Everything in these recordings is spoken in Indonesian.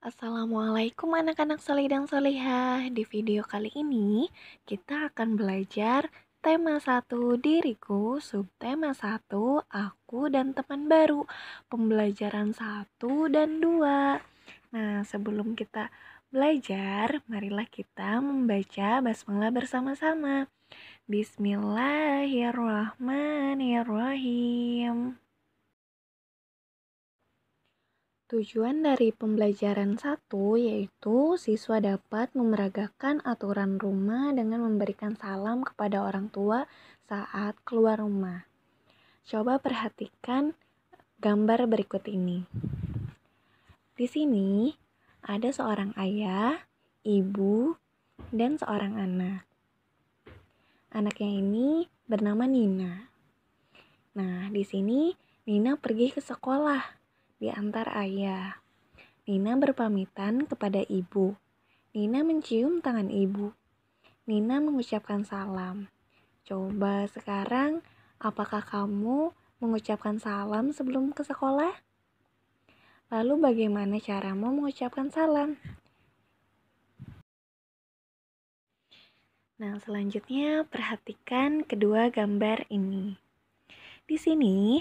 Assalamualaikum anak-anak soleh dan solehah Di video kali ini kita akan belajar tema 1 diriku, subtema 1 aku dan teman baru Pembelajaran 1 dan 2 Nah sebelum kita belajar marilah kita membaca basmalah bersama-sama Bismillahirrahmanirrahim Tujuan dari pembelajaran satu yaitu siswa dapat memeragakan aturan rumah dengan memberikan salam kepada orang tua saat keluar rumah. Coba perhatikan gambar berikut ini. Di sini ada seorang ayah, ibu, dan seorang anak. Anaknya ini bernama Nina. Nah, di sini Nina pergi ke sekolah diantar ayah. Nina berpamitan kepada ibu. Nina mencium tangan ibu. Nina mengucapkan salam. Coba sekarang, apakah kamu mengucapkan salam sebelum ke sekolah? Lalu bagaimana caramu mengucapkan salam? Nah, selanjutnya perhatikan kedua gambar ini. Di sini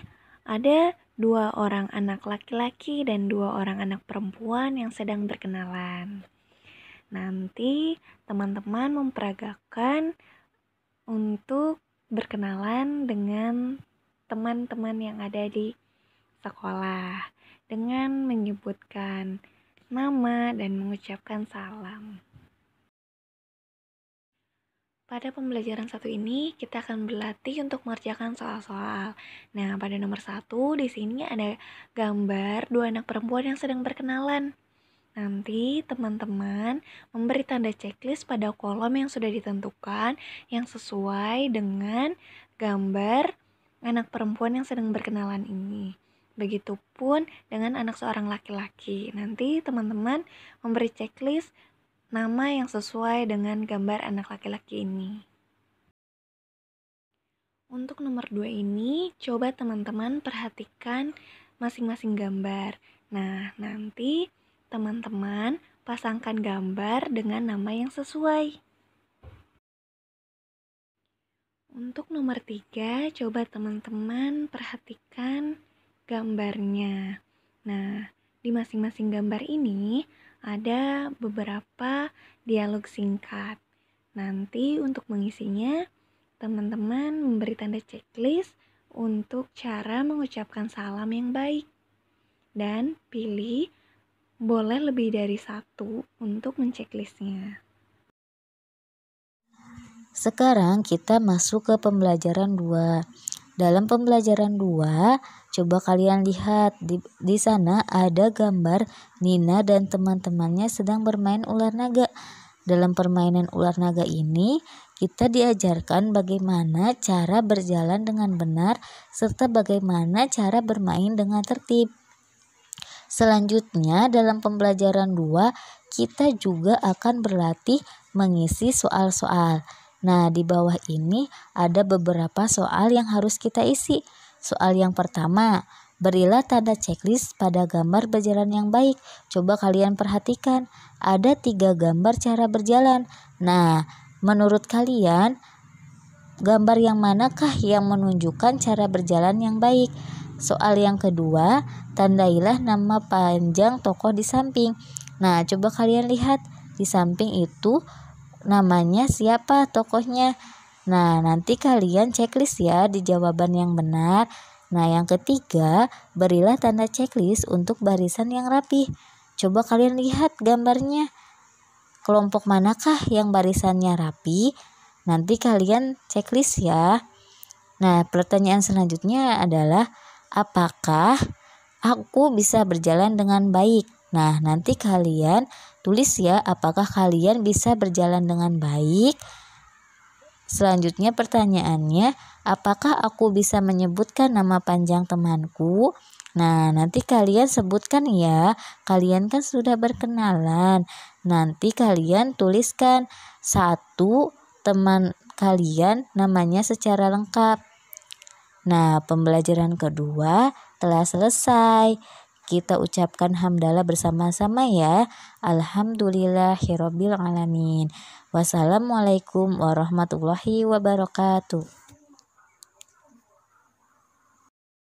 ada dua orang anak laki-laki dan dua orang anak perempuan yang sedang berkenalan. Nanti teman-teman memperagakan untuk berkenalan dengan teman-teman yang ada di sekolah dengan menyebutkan nama dan mengucapkan salam. Pada pembelajaran satu ini, kita akan berlatih untuk mengerjakan soal-soal. Nah, pada nomor satu, di sini ada gambar dua anak perempuan yang sedang berkenalan. Nanti teman-teman memberi tanda checklist pada kolom yang sudah ditentukan yang sesuai dengan gambar anak perempuan yang sedang berkenalan ini. Begitupun dengan anak seorang laki-laki. Nanti teman-teman memberi checklist nama yang sesuai dengan gambar anak laki-laki ini. Untuk nomor 2 ini, coba teman-teman perhatikan masing-masing gambar. Nah, nanti teman-teman pasangkan gambar dengan nama yang sesuai. Untuk nomor 3, coba teman-teman perhatikan gambarnya. Nah, di masing-masing gambar ini ada beberapa dialog singkat. Nanti untuk mengisinya, teman-teman memberi tanda checklist untuk cara mengucapkan salam yang baik. Dan pilih boleh lebih dari satu untuk menceklisnya. Sekarang kita masuk ke pembelajaran 2. Dalam pembelajaran 2, coba kalian lihat di, di sana ada gambar Nina dan teman-temannya sedang bermain ular naga. Dalam permainan ular naga ini, kita diajarkan bagaimana cara berjalan dengan benar serta bagaimana cara bermain dengan tertib. Selanjutnya, dalam pembelajaran 2, kita juga akan berlatih mengisi soal-soal. Nah, di bawah ini ada beberapa soal yang harus kita isi. Soal yang pertama, Berilah tanda checklist pada gambar berjalan yang baik. Coba kalian perhatikan, ada tiga gambar cara berjalan. Nah, menurut kalian, gambar yang manakah yang menunjukkan cara berjalan yang baik? Soal yang kedua, tandailah nama panjang tokoh di samping. Nah, coba kalian lihat, di samping itu namanya siapa tokohnya. Nah, nanti kalian checklist ya di jawaban yang benar. Nah, yang ketiga, berilah tanda checklist untuk barisan yang rapi. Coba kalian lihat gambarnya. Kelompok manakah yang barisannya rapi? Nanti kalian checklist ya. Nah, pertanyaan selanjutnya adalah apakah aku bisa berjalan dengan baik? Nah, nanti kalian Tulis ya, apakah kalian bisa berjalan dengan baik? Selanjutnya pertanyaannya, apakah aku bisa menyebutkan nama panjang temanku? Nah, nanti kalian sebutkan ya. Kalian kan sudah berkenalan. Nanti kalian tuliskan satu teman kalian namanya secara lengkap. Nah, pembelajaran kedua telah selesai. Kita ucapkan hamdalah bersama-sama ya. Alhamdulillahirabbil alamin. Wassalamualaikum warahmatullahi wabarakatuh.